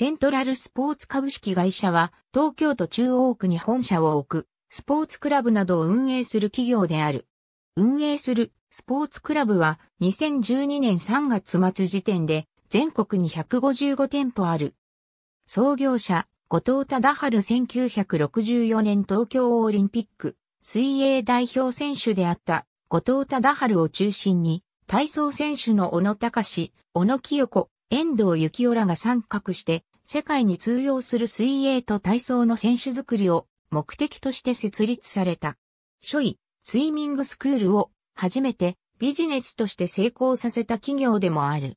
セントラルスポーツ株式会社は、東京都中央区に本社を置く、スポーツクラブなどを運営する企業である。運営するスポーツクラブは、2012年3月末時点で、全国に155店舗ある。創業者、後藤忠春1964年東京オリンピック、水泳代表選手であった、後藤忠春を中心に、体操選手の小野隆、小野清子、遠藤幸雄らが参画して、世界に通用する水泳と体操の選手づくりを目的として設立された。初位、スイミングスクールを初めてビジネスとして成功させた企業でもある。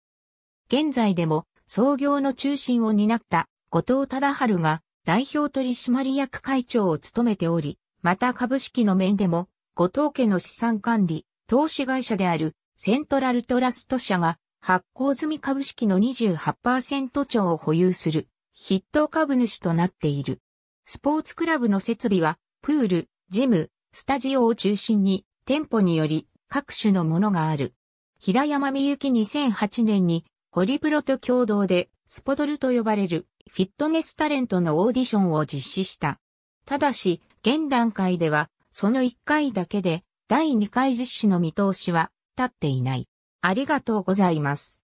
現在でも創業の中心を担った後藤忠春が代表取締役会長を務めており、また株式の面でも後藤家の資産管理、投資会社であるセントラルトラスト社が発行済み株式の28%超を保有する筆頭株主となっている。スポーツクラブの設備は、プール、ジム、スタジオを中心に店舗により各種のものがある。平山みゆき2008年にホリプロと共同でスポドルと呼ばれるフィットネスタレントのオーディションを実施した。ただし、現段階ではその1回だけで第2回実施の見通しは立っていない。ありがとうございます。